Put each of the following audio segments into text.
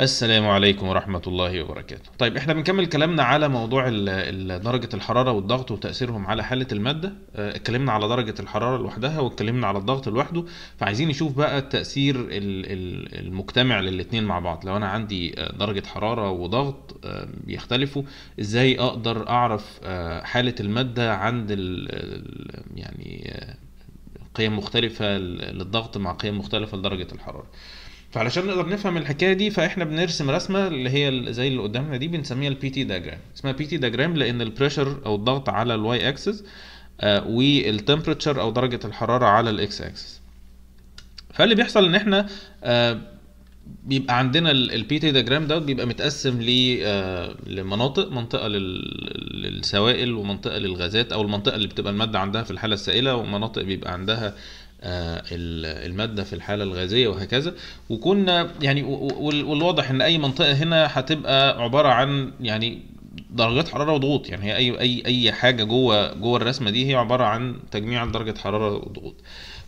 السلام عليكم ورحمة الله وبركاته طيب احنا بنكمل كلامنا على موضوع درجة الحرارة والضغط وتأثيرهم على حالة المادة آه، اتكلمنا على درجة الحرارة لوحدها واتكلمنا على الضغط لوحده فعايزين نشوف بقى التأثير المجتمع للاتنين مع بعض لو انا عندي آه، درجة حرارة وضغط آه، بيختلفوا ازاي اقدر اعرف حالة المادة عند يعني قيم مختلفة للضغط مع قيم مختلفة لدرجة الحرارة فعلشان نقدر نفهم الحكايه دي فاحنا بنرسم رسمه اللي هي زي اللي قدامنا دي بنسميها البي تي داجرام اسمها بي تي داجرام لان البريشر او الضغط على الواي اكسس والتمبرتشر او درجه الحراره على الاكس اكسس فاللي بيحصل ان احنا آه، بيبقى عندنا البي تي داجرام دوت بيبقى متقسم آه، لمناطق منطقه للسوائل ومنطقه للغازات او المنطقه اللي بتبقى الماده عندها في الحاله السائله ومناطق بيبقى عندها آه، المادة في الحالة الغازية وهكذا وكنا يعني والواضح ان اي منطقة هنا هتبقى عبارة عن يعني درجات حرارة وضغوط يعني هي اي اي اي حاجة جوه جوه الرسمة دي هي عبارة عن تجميع درجة حرارة وضغوط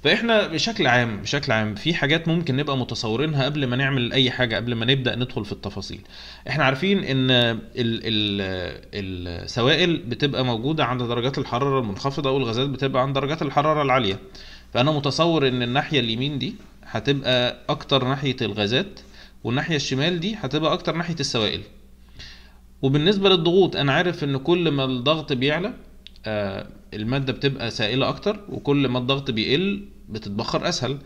فاحنا بشكل عام بشكل عام في حاجات ممكن نبقى متصورينها قبل ما نعمل اي حاجه قبل ما نبدا ندخل في التفاصيل احنا عارفين ان الـ الـ السوائل بتبقى موجوده عند درجات الحراره المنخفضه والغازات بتبقى عند درجات الحراره العاليه فانا متصور ان الناحيه اليمين دي هتبقى اكتر ناحيه الغازات والناحيه الشمال دي هتبقى اكتر ناحيه السوائل وبالنسبه للضغوط انا عارف ان كل ما الضغط بيعلى آه، الماده بتبقى سائله اكتر وكل ما الضغط بيقل بتتبخر اسهل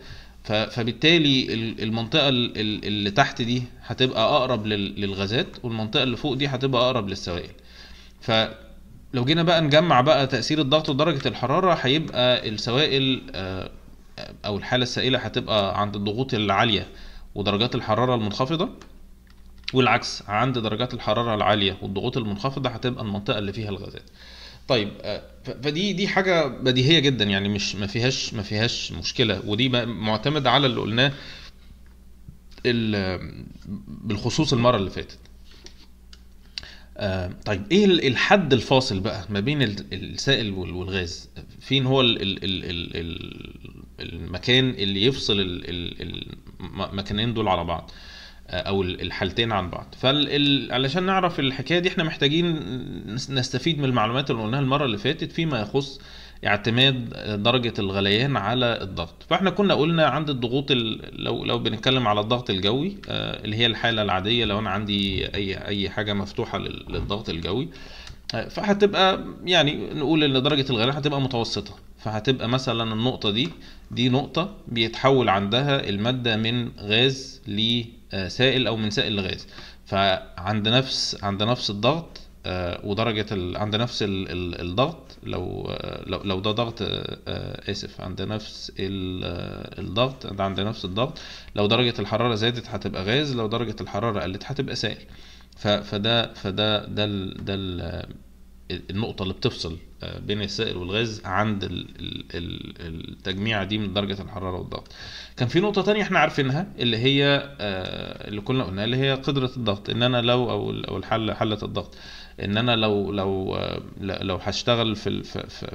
فبالتالي المنطقه اللي تحت دي هتبقى اقرب للغازات والمنطقه اللي فوق دي هتبقى اقرب للسوائل ف لو جينا بقى نجمع بقى تأثير الضغط ودرجة الحرارة هيبقى السوائل آه، أو الحالة السائلة هتبقى عند الضغوط العالية ودرجات الحرارة المنخفضة والعكس عند درجات الحرارة العالية والضغوط المنخفضة هتبقى المنطقة اللي فيها الغازات. طيب آه، فدي دي حاجة بديهية جدا يعني مش ما فيهاش ما فيهاش مشكلة ودي معتمدة على اللي قلناه بالخصوص المرة اللي فاتت. آه، طيب ايه الحد الفاصل بقى ما بين السائل والغاز فين هو الـ الـ الـ الـ الـ المكان اللي يفصل المكانين دول على بعض آه، او الحالتين عن بعض فعلشان نعرف الحكايه دي احنا محتاجين نستفيد من المعلومات اللي قلناها المره اللي فاتت فيما يخص اعتماد درجة الغليان على الضغط فاحنا كنا قلنا عند الضغوط لو لو بنتكلم على الضغط الجوي آه، اللي هي الحالة العادية لو انا عندي اي اي حاجة مفتوحة للضغط الجوي آه، فهتبقى يعني نقول ان درجة الغليان هتبقى متوسطة فهتبقى مثلا النقطة دي دي نقطة بيتحول عندها المادة من غاز لسائل آه، او من سائل لغاز فعند نفس عند نفس الضغط ودرجة عند نفس الضغط لو لو لو ده ضغط آه، آه، اسف عند نفس آه، الضغط عند نفس الضغط لو درجه الحراره زادت هتبقى غاز لو درجه الحراره قلت هتبقى سائل فده فده ده ده النقطه اللي بتفصل بين السائل والغاز عند التجميعه دي من درجه الحراره والضغط كان في نقطه تانية احنا عارفينها اللي هي اللي كنا قلناها اللي هي قدره الضغط ان انا لو او او الحله حله الضغط ان انا لو لو لو هشتغل في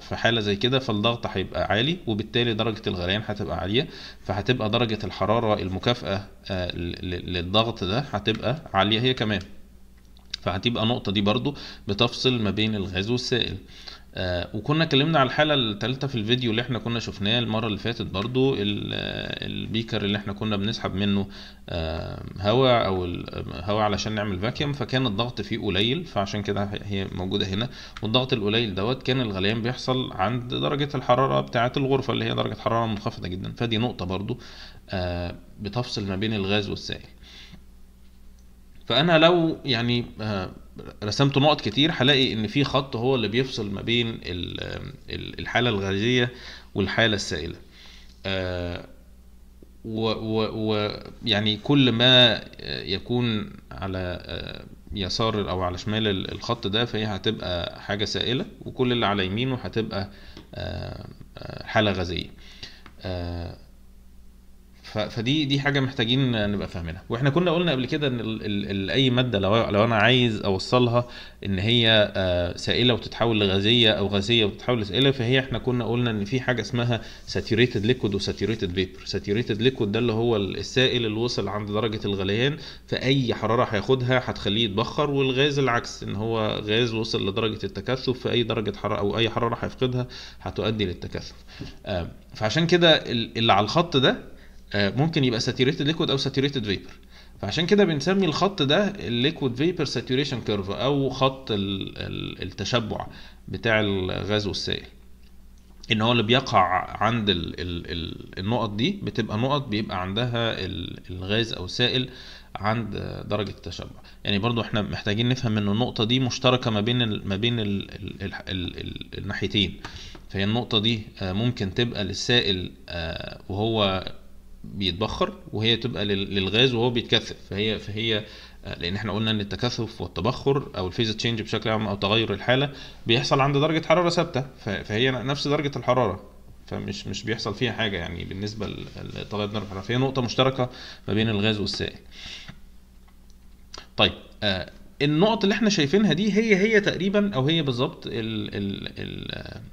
في حاله زي كده فالضغط هيبقى عالي وبالتالي درجه الغليان هتبقى عاليه فهتبقى درجه الحراره المكافئه آه، للضغط ده هتبقى عاليه هي كمان فهتبقى النقطه دي برضو بتفصل ما بين الغاز والسائل آه، وكنا اتكلمنا على الحاله الثالثه في الفيديو اللي احنا كنا شفناه المره اللي فاتت برضو آه، البيكر اللي احنا كنا بنسحب منه آه، هواء او هواء علشان نعمل فاكيوم فكان الضغط فيه قليل فعشان كده هي موجوده هنا والضغط القليل دوت كان الغليان بيحصل عند درجه الحراره بتاعه الغرفه اللي هي درجه حراره منخفضه جدا فدي نقطه برضو بتفصل ما بين الغاز والسائل فانا لو يعني آه، رسمت نقط كتير هلاقي ان في خط هو اللي بيفصل ما بين الحاله الغازيه والحاله السائله آه، ويعني كل ما يكون على آه، يسار او على شمال الخط ده فهي هتبقى حاجه سائله وكل اللي على يمينه هتبقى حاله غازيه فدي دي حاجه محتاجين نبقى فاهمينها واحنا كنا قلنا قبل كده ان ال ال ال اي ماده لو لو انا عايز اوصلها ان هي آه، سائله وتتحول لغازيه او غازيه وتتحول لسائله فهي احنا كنا قلنا ان في حاجه اسمها ساتيوريتد ليكويد وساتيوريتد فيبر ساتيوريتد ليكويد ده اللي هو السائل اللي وصل عند درجه الغليان فاي حراره هياخدها هتخليه يتبخر والغاز العكس ان هو غاز وصل لدرجه التكثف فاي درجه حراره او اي حراره هيفقدها هتؤدي للتكثف آه، فعشان كده اللي على الخط ده آه، ممكن يبقى ساتيوريتد ليكويد او ساتيوريتد فيبر فعشان كده بنسمي الخط ده الليكويد فيبر ساتوريشن كيرف او خط التشبع بتاع الغاز والسائل ان هو اللي بيقع عند الـ الـ الـ النقط دي بتبقى نقط بيبقى عندها الغاز او السائل عند درجه التشبع يعني برضو احنا محتاجين نفهم ان النقطه دي مشتركه ما بين ما بين الناحيتين فهي النقطه دي آه، ممكن تبقى للسائل آه، وهو بيتبخر وهي تبقى للغاز وهو بيتكثف فهي فهي لان احنا قلنا ان التكثف والتبخر او الفيز تشينج بشكل عام او تغير الحاله بيحصل عند درجه حراره ثابته فهي نفس درجه الحراره فمش مش بيحصل فيها حاجه يعني بالنسبه لتغير درجه الحراره فهي نقطه مشتركه ما بين الغاز والسائل طيب آه النقط اللي احنا شايفينها دي هي هي تقريبا او هي بالظبط ال ال ال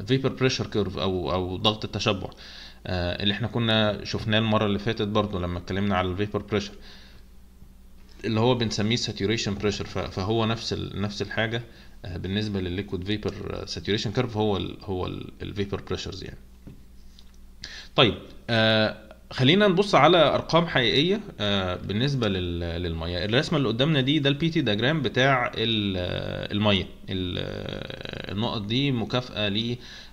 الفيبر بريشر كيرف او او ضغط التشبع آه، اللي احنا كنا شفناه المره اللي فاتت برضو لما اتكلمنا على الفيبر بريشر اللي هو بنسميه ساتوريشن بريشر فهو نفس نفس الحاجه آه، بالنسبه للليكويد فيبر ساتوريشن كيرف هو الـ هو الفيبر بريشرز يعني طيب آه، خلينا نبص على ارقام حقيقيه بالنسبه للميه الرسمه اللي قدامنا دي ده البي تي بتاع الميه النقط دي مكافاه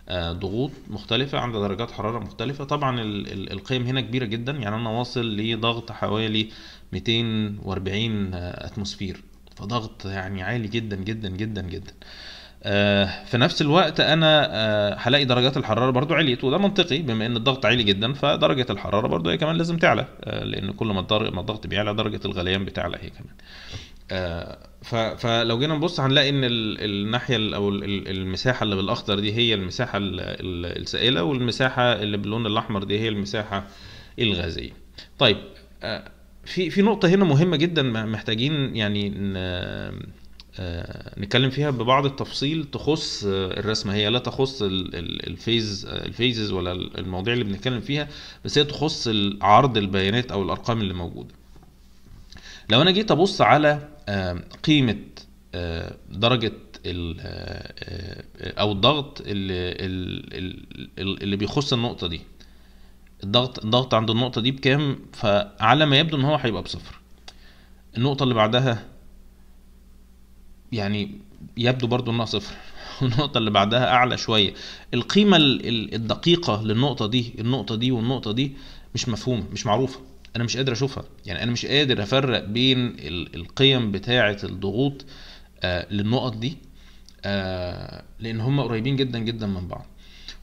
آه، ضغوط مختلفة عند درجات حرارة مختلفة طبعا القيم هنا كبيرة جدا يعني أنا واصل لضغط حوالي 240 آه، أتموسفير فضغط يعني عالي جدا جدا جدا جدا آه، في نفس الوقت انا هلاقي درجات الحراره برضو عليت وده منطقي بما ان الضغط عالي جدا فدرجه الحراره برضو هي كمان لازم تعلى لان كل ما الضغط بيعلى درجه الغليان بتعلى هي كمان آه، فلو جينا نبص هنلاقي ان الناحيه او المساحه اللي بالاخضر دي هي المساحه السائله والمساحه اللي باللون الاحمر دي هي المساحه الغازيه طيب آه، في في نقطه هنا مهمه جدا محتاجين يعني آه، نتكلم فيها ببعض التفصيل تخص الرسمه هي لا تخص الفيز الفيزز ولا المواضيع اللي بنتكلم فيها بس هي تخص عرض البيانات او الارقام اللي موجوده لو انا جيت ابص على آه، قيمه آه، درجه آه، او الضغط اللي اللي بيخص النقطه دي الضغط الضغط عند النقطه دي بكام فعلى ما يبدو ان هو هيبقى بصفر النقطه اللي بعدها يعني يبدو برضو انها صفر النقطه اللي بعدها اعلى شويه القيمه الدقيقه للنقطه دي النقطه دي والنقطه دي مش مفهومه مش معروفه انا مش قادر اشوفها يعني انا مش قادر افرق بين القيم بتاعه الضغوط آه، للنقط دي آه، لان هم قريبين جدا جدا من بعض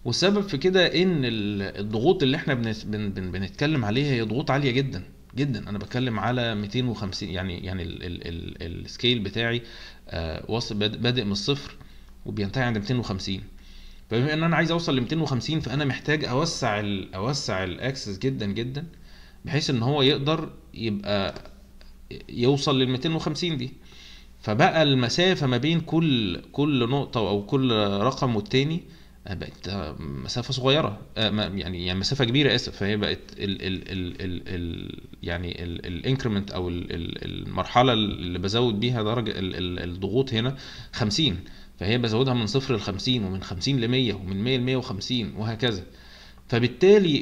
والسبب في كده ان الضغوط اللي احنا بنتكلم عليها هي ضغوط عاليه جدا جدا انا بتكلم على 250 يعني يعني السكيل بتاعي آه، واصل بادئ من الصفر وبينتهي عند 250 فبما ان انا عايز اوصل ل 250 فانا محتاج اوسع اوسع الاكسس جدا جدا بحيث ان هو يقدر يبقى يوصل لل 250 دي فبقى المسافة ما بين كل كل نقطة أو كل رقم والتاني آه، بقت آه، مسافة صغيرة آه، يعني يعني مسافة كبيرة آسف فهي بقت ال ال ال ال ال يعني الانكريمنت أو المرحلة اللي بزود بيها درجة الضغوط هنا 50 فهي بزودها من صفر ل 50 ومن 50 ل 100 ومن 100 ل 150 وهكذا فبالتالي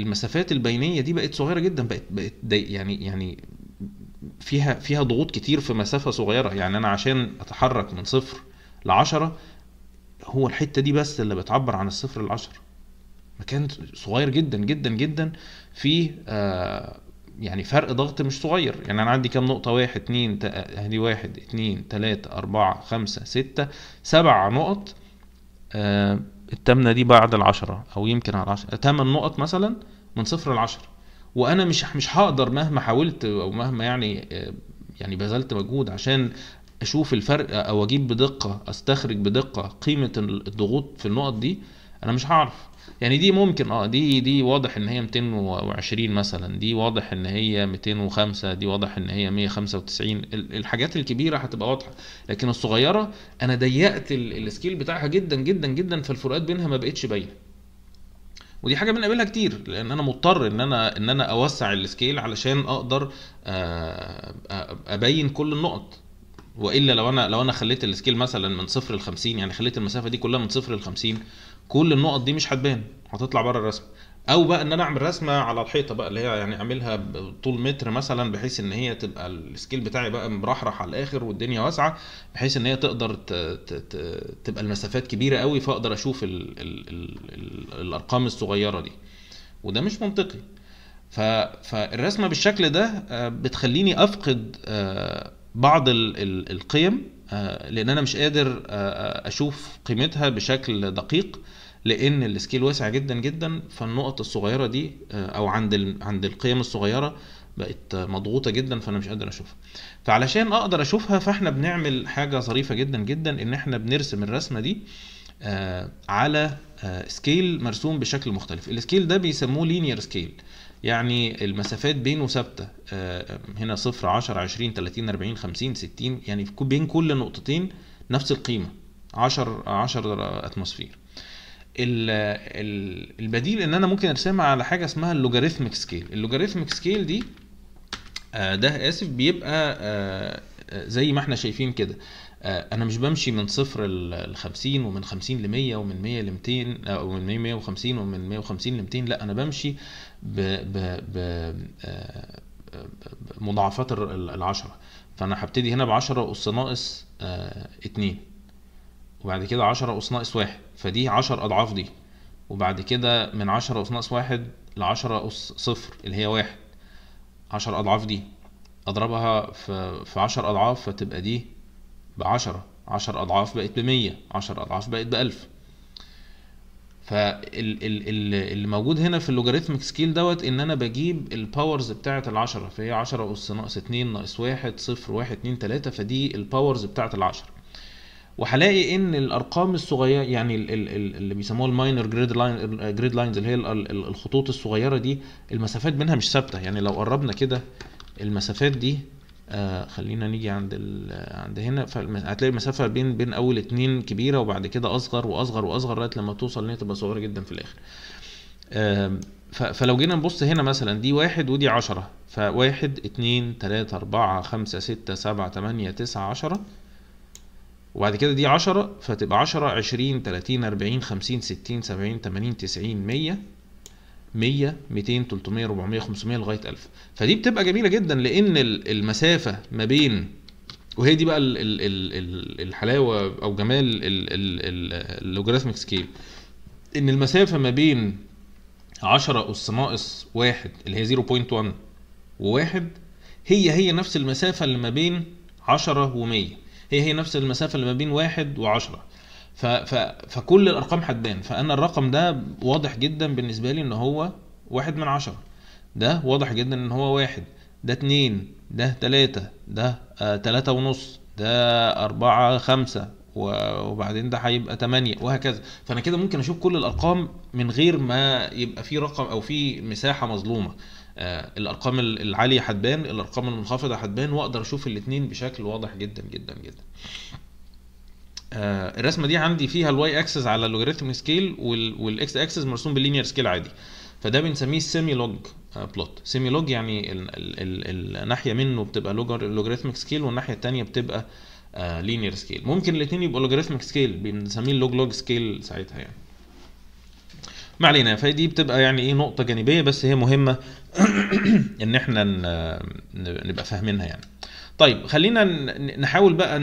المسافات البينيه دي بقت صغيره جدا بقت بقت يعني يعني فيها فيها ضغوط كتير في مسافه صغيره يعني انا عشان اتحرك من صفر لعشرة هو الحته دي بس اللي بتعبر عن الصفر للعشرة مكان صغير جدا جدا جدا فيه آه يعني فرق ضغط مش صغير يعني انا عندي كام نقطه واحد اتنين ادي واحد اتنين تلاته اربعه خمسه سته سبع نقط آه التامنه دي بعد العشرة او يمكن على العشرة تامن نقط مثلا من صفر لعشرة وانا مش مش هقدر مهما حاولت او مهما يعني آه، يعني بذلت مجهود عشان اشوف الفرق او اجيب بدقه استخرج بدقه قيمه الضغوط في النقط دي انا مش هعرف يعني دي ممكن اه دي دي واضح ان هي 220 مثلا دي واضح ان هي 205 دي واضح ان هي 195 الحاجات الكبيره هتبقى واضحه لكن الصغيره انا ضيقت السكيل بتاعها جدا جدا جدا فالفروقات بينها ما بقتش باينه ودي حاجه بنقابلها كتير لان انا مضطر ان انا ان انا اوسع السكيل علشان اقدر آه، ابين كل النقط والا لو انا لو انا خليت السكيل مثلا من صفر ل 50 يعني خليت المسافه دي كلها من صفر ل 50 كل النقط دي مش هتبان هتطلع بره الرسمه او بقى ان انا اعمل رسمه على الحيطه بقى اللي هي يعني اعملها طول متر مثلا بحيث ان هي تبقى السكيل بتاعي بقى مرحرح على الاخر والدنيا واسعه بحيث ان هي تقدر تبقى المسافات كبيره قوي فاقدر اشوف الـ الـ الـ الـ الارقام الصغيره دي وده مش منطقي ف... فالرسمه بالشكل ده آه، بتخليني افقد آه، بعض القيم آه، لان انا مش قادر آه، آه، اشوف قيمتها بشكل دقيق لان السكيل واسع جدا جدا فالنقط الصغيره دي او عند عند القيم الصغيره بقت مضغوطه جدا فانا مش قادر اشوفها فعلشان اقدر اشوفها فاحنا بنعمل حاجه ظريفه جدا جدا ان احنا بنرسم الرسمه دي على سكيل مرسوم بشكل مختلف السكيل ده بيسموه لينير سكيل يعني المسافات بينه ثابته آه، آه، هنا صفر 10 20 30 40 50 60 يعني بين كل نقطتين نفس القيمه 10 10 اتموسفير البديل ان انا ممكن ارسمها على حاجه اسمها اللوجاريثمك سكيل اللوجاريثمك سكيل دي آه، ده اسف بيبقى زي ما احنا شايفين كده انا مش بمشي من صفر ل 50 ومن 50 ل 100 ومن 100 ل 200 ومن 150 ومن 150 ل 200 لا انا بمشي بمضاعفات آه، آه، العشرة فانا هبتدي هنا بعشرة اس ناقص آه، اتنين وبعد كده عشرة اس ناقص واحد فدي عشر اضعاف دي وبعد كده من عشرة اس ناقص واحد لعشرة اس صفر اللي هي واحد عشر اضعاف دي اضربها في في عشر اضعاف فتبقى دي بعشرة عشر اضعاف بقت بمية عشر اضعاف بقت بألف فاللي موجود هنا في اللوجاريتمك سكيل دوت ان انا بجيب الباورز بتاعه ال10 فهي 10 اس ناقص 2 ناقص 1 0 1 2 3 فدي الباورز بتاعه ال10 وهلاقي ان الارقام الصغيره يعني اللي بيسموها الماينر جريد لاين جريد لاينز اللي هي الخطوط الصغيره دي المسافات منها مش ثابته يعني لو قربنا كده المسافات دي آه خلينا نيجي عند عند هنا هتلاقي المسافه بين بين اول اتنين كبيره وبعد كده اصغر واصغر واصغر لغايه لما توصل ان هي تبقى صغيره جدا في الاخر آه فلو جينا نبص هنا مثلا دي واحد ودي عشرة فواحد اتنين تلاتة اربعة خمسة ستة سبعة تمانية تسعة عشرة وبعد كده دي عشرة فتبقى عشرة عشرين تلاتين اربعين خمسين ستين سبعين تمانين تسعين مية 100 200 300 400 500 لغايه 1000 فدي بتبقى جميله جدا لان المسافه ما بين وهي دي بقى الحلاوه او جمال اللوجاريثميك سكيل ان المسافه ما بين 10 اس ناقص 1 اللي هي 0.1 و1 هي هي نفس المسافه اللي ما بين 10 و100 هي هي نفس المسافه اللي ما بين 1 و10 ف ف فكل الارقام هتبان فانا الرقم ده واضح جدا بالنسبه لي ان هو واحد من عشرة ده واضح جدا ان هو واحد ده اتنين ده تلاتة ده آه، تلاتة ونص ده أربعة خمسة وبعدين ده هيبقى تمانية وهكذا فأنا كده ممكن أشوف كل الأرقام من غير ما يبقى في رقم أو في مساحة مظلومة آه الأرقام العالية هتبان الأرقام المنخفضة هتبان وأقدر أشوف الاتنين بشكل واضح جدا جدا جدا آه الرسمه دي عندي فيها الواي اكسس على اللوجاريتم سكيل والاكس اكسس مرسوم باللينير سكيل عادي فده بنسميه سيمي لوج بلوت سيمي لوج يعني الناحيه منه بتبقى لوغاريتمك سكيل والناحيه الثانيه بتبقى لينير آه، سكيل ممكن الاثنين يبقوا لوغاريتمك سكيل بنسميه اللوج لوج سكيل ساعتها يعني ما علينا فدي بتبقى يعني ايه نقطه جانبيه بس هي مهمه ان احنا نبقى فاهمينها يعني طيب خلينا نحاول بقى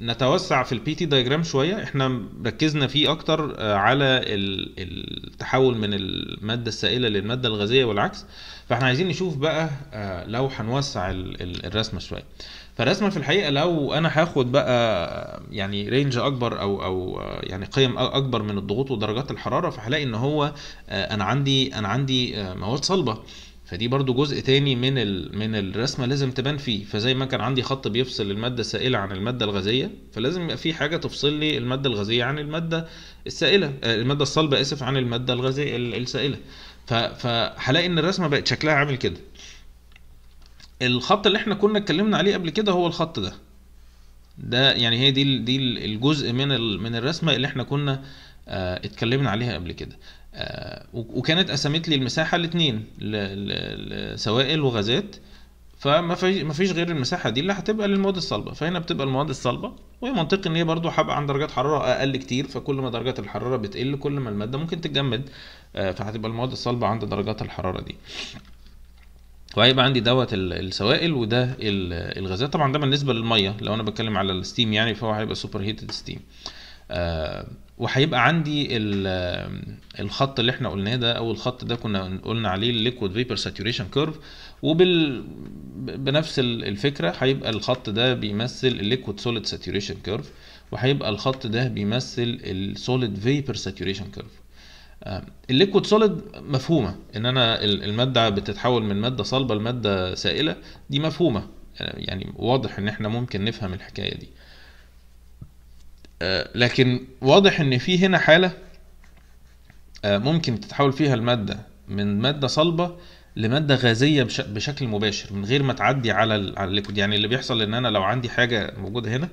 نتوسع في البي تي دايجرام شويه احنا ركزنا فيه اكتر آه، على التحول من الماده السائله للماده الغازيه والعكس فاحنا عايزين نشوف بقى آه، لو هنوسع الرسمه شويه فالرسمه في الحقيقه لو انا هاخد بقى آه، يعني رينج اكبر او او يعني قيم اكبر من الضغوط ودرجات الحراره فهلاقي ان هو انا عندي انا عندي مواد صلبه فدي برضو جزء تاني من ال... من الرسمه لازم تبان فيه فزي ما كان عندي خط بيفصل الماده السائله عن الماده الغازيه فلازم يبقى في حاجه تفصل لي الماده الغازيه عن الماده السائله آه، الماده الصلبه اسف عن الماده الغازيه السائله ف... فهلاقي ان الرسمه بقت شكلها عامل كده الخط اللي احنا كنا اتكلمنا عليه قبل كده هو الخط ده ده يعني هي دي دي الجزء من من الرسمه اللي احنا كنا آه، اتكلمنا عليها قبل كده آه، وكانت قسمت لي المساحه الاثنين لسوائل وغازات فما فيش غير المساحه دي اللي هتبقى للمواد الصلبه فهنا بتبقى المواد الصلبه ومنطقي ان هي برضو هبقى عند درجات حراره اقل كتير فكل ما درجات الحراره بتقل كل ما الماده ممكن تتجمد آه، فهتبقى المواد الصلبه عند درجات الحراره دي وهيبقى عندي دوت السوائل وده الغازات طبعا ده بالنسبه للميه لو انا بتكلم على الستيم يعني فهو هيبقى سوبر هيتد ستيم آه وهيبقى عندي الخط اللي احنا قلناه ده او الخط ده كنا قلنا عليه الليكويد فيبر ساتوريشن كيرف وبال بنفس الفكره هيبقى الخط ده بيمثل الليكويد سوليد ساتوريشن كيرف وهيبقى الخط ده بيمثل السوليد فيبر ساتوريشن كيرف الليكويد سوليد مفهومه ان انا الماده بتتحول من ماده صلبه لماده سائله دي مفهومه يعني واضح ان احنا ممكن نفهم الحكايه دي آه، لكن واضح ان في هنا حاله آه، ممكن تتحول فيها الماده من ماده صلبه لماده غازيه بشكل مباشر من غير ما تعدي على على الليكويد يعني اللي بيحصل ان انا لو عندي حاجه موجوده هنا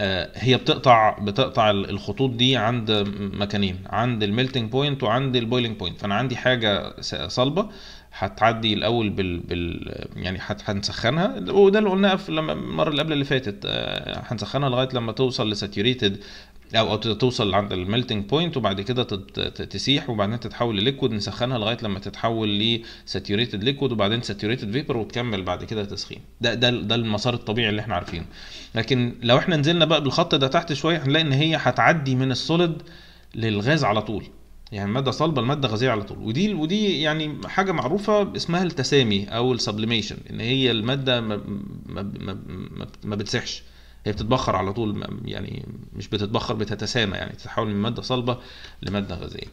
آه، هي بتقطع بتقطع الخطوط دي عند مكانين عند الميلتنج بوينت وعند البويلنج بوينت فانا عندي حاجه صلبه هتعدي الاول بال, بال يعني هنسخنها وده اللي قلناه في لما المره اللي قبل اللي فاتت آه، هنسخنها لغايه لما توصل لساتوريتد او او توصل عند الميلتنج بوينت وبعد كده تسيح وبعدين تتحول لليكويد نسخنها لغايه لما تتحول لساتوريتد ليكويد وبعدين ساتوريتد فيبر وتكمل بعد كده تسخين ده ده ده المسار الطبيعي اللي احنا عارفينه لكن لو احنا نزلنا بقى بالخط ده تحت شويه هنلاقي ان هي هتعدي من السوليد للغاز على طول يعني ماده صلبه لماده غازيه على طول ودي ودي يعني حاجه معروفه اسمها التسامي او السبليميشن ان هي الماده ما, ما, ما, ما بتسحش هي بتتبخر على طول يعني مش بتتبخر بتتسامى يعني تتحول من ماده صلبه لماده غازيه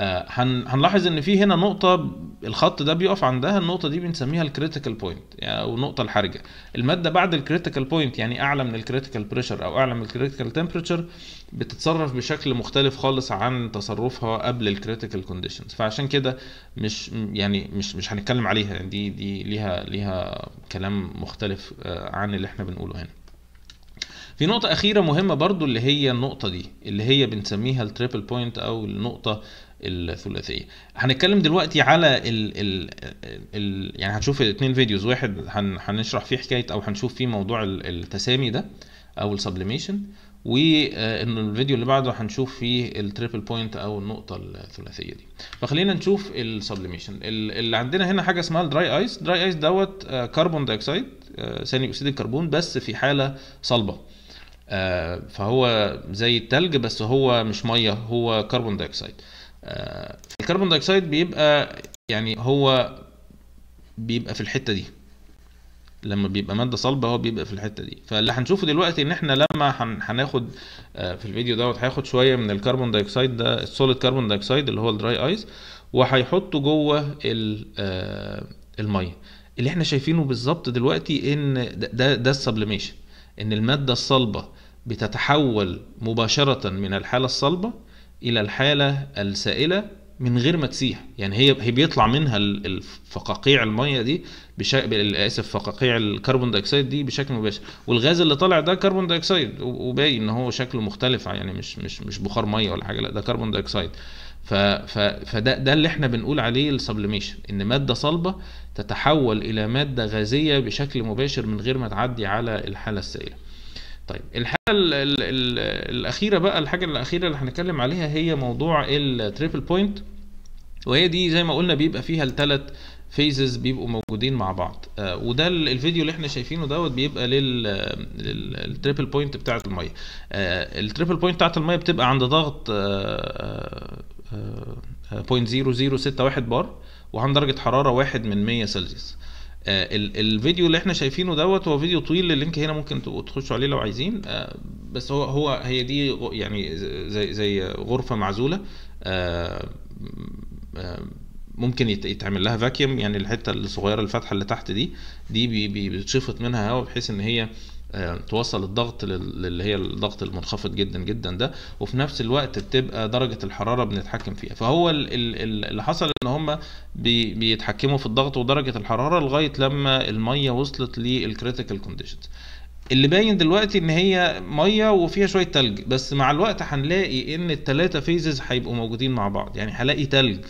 آه، هن هنلاحظ ان في هنا نقطه الخط ده بيقف عندها النقطه دي بنسميها الكريتيكال بوينت يعني او النقطه الحرجه الماده بعد الكريتيكال بوينت يعني اعلى من الكريتيكال بريشر او اعلى من الكريتيكال تمبريتشر بتتصرف بشكل مختلف خالص عن تصرفها قبل الكريتيكال كونديشنز فعشان كده مش يعني مش مش هنتكلم عليها يعني دي دي ليها ليها كلام مختلف آه، عن اللي احنا بنقوله هنا في نقطة أخيرة مهمة برضو اللي هي النقطة دي اللي هي بنسميها التريبل بوينت أو النقطة الثلاثيه هنتكلم دلوقتي على ال ال ال يعني هنشوف الاثنين فيديوز واحد هنشرح فيه حكايه او هنشوف فيه موضوع التسامي ده او السبليميشن وان آه، الفيديو اللي بعده هنشوف فيه التريبل بوينت او النقطه الثلاثيه دي فخلينا نشوف السبليميشن اللي عندنا هنا حاجه اسمها الدراي ايس دراي ايس دوت كربون آه، دايوكسيد آه، ثاني اكسيد الكربون بس في حاله صلبه فهو زي التلج بس هو مش ميه هو كربون دايوكسيد آه، الكربون دايكسايد بيبقى يعني هو بيبقى في الحته دي لما بيبقى ماده صلبه هو بيبقى في الحته دي فاللي هنشوفه دلوقتي ان احنا لما هناخد آه، في الفيديو دوت هياخد شويه من الكربون دايكسايد ده السوليد كربون دايكسايد اللي هو الدراي ايس وهيحطه جوه آه، الميه اللي احنا شايفينه بالظبط دلوقتي ان ده ده السبليميشن ان الماده الصلبه بتتحول مباشره من الحاله الصلبه الى الحاله السائله من غير ما تسيح يعني هي هي بيطلع منها الفقاقيع الميه دي بشكل اسف فقاقيع الكربون دايكسيد دي بشكل مباشر والغاز اللي طالع ده كربون دايكسيد وباين ان هو شكله مختلف يعني مش مش مش بخار ميه ولا حاجه لا ده كربون دايكسيد ف ف فده ده اللي احنا بنقول عليه السبليميشن ان ماده صلبه تتحول الى ماده غازيه بشكل مباشر من غير ما تعدي على الحاله السائله طيب الحاجه الـ الـ الـ الاخيره بقى الحاجه الاخيره اللي هنتكلم عليها هي موضوع التريبل بوينت وهي دي زي ما قلنا بيبقى فيها الثلاث فيزز بيبقوا موجودين مع بعض آه وده الفيديو اللي احنا شايفينه دوت بيبقى للتريبل بوينت بتاعه الميه آه التريبل بوينت بتاعه الميه بتبقى عند ضغط آه 0.0061 آه، آه، آه، بار وعند درجه حراره 1 من 100 سلسيوس آه، الفيديو اللي احنا شايفينه دوت هو فيديو طويل اللينك هنا ممكن تخشوا عليه لو عايزين آه، بس هو هو هي دي يعني زي زي غرفه معزوله آه، ممكن يتعمل لها فاكيوم يعني الحته الصغيره الفاتحه اللي تحت دي دي بيتشفط منها هواء بحيث ان هي آه، توصل الضغط اللي هي الضغط المنخفض جدا جدا ده وفي نفس الوقت بتبقى درجه الحراره بنتحكم فيها فهو اللي حصل ان هم بيتحكموا في الضغط ودرجه الحراره لغايه لما الميه وصلت للكريتيكال كونديشنز اللي باين دلوقتي ان هي ميه وفيها شويه تلج بس مع الوقت هنلاقي ان الثلاثه فيزز هيبقوا موجودين مع بعض يعني هلاقي تلج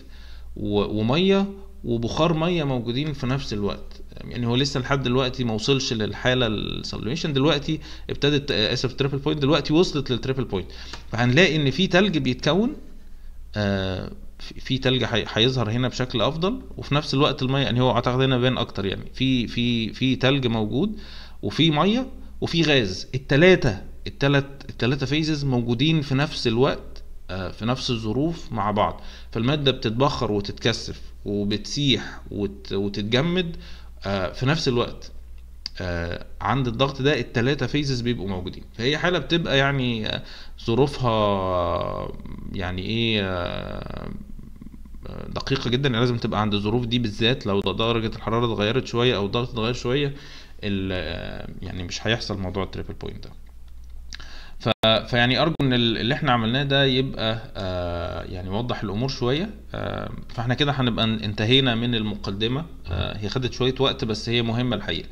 وميه وبخار ميه موجودين في نفس الوقت يعني هو لسه لحد دلوقتي ما وصلش للحاله السبليميشن دلوقتي ابتدت اسف تريبل بوينت دلوقتي وصلت للتريبل بوينت فهنلاقي ان في تلج بيتكون آه في تلج هيظهر هنا بشكل افضل وفي نفس الوقت الميه يعني هو اعتقد هنا بين اكتر يعني في في في تلج موجود وفي ميه وفي غاز الثلاثه الثلاث الثلاثه فيزز موجودين في نفس الوقت آه، في نفس الظروف مع بعض فالمادة بتتبخر وتتكثف وبتسيح وتتجمد آه، في نفس الوقت آه، عند الضغط ده التلاتة فيزز بيبقوا موجودين فهي حالة بتبقى يعني ظروفها يعني ايه دقيقة جدا يعني لازم تبقى عند الظروف دي بالذات لو درجة الحرارة اتغيرت شوية او الضغط اتغير شوية يعني مش هيحصل موضوع التريبل بوينت ده ف... فيعني ارجو ان اللي احنا عملناه ده يبقى آه يعني يوضح الامور شويه آه فاحنا كده هنبقى انتهينا من المقدمه آه هي خدت شويه وقت بس هي مهمه الحقيقه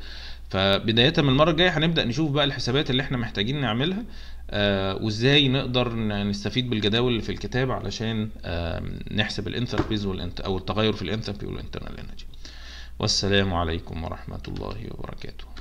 فبدايه من المره الجايه هنبدا نشوف بقى الحسابات اللي احنا محتاجين نعملها آه، وازاي نقدر نستفيد بالجداول اللي في الكتاب علشان آه، نحسب الانثربيز والانت او التغير في الانثربي والانترنال انرجي والسلام عليكم ورحمه الله وبركاته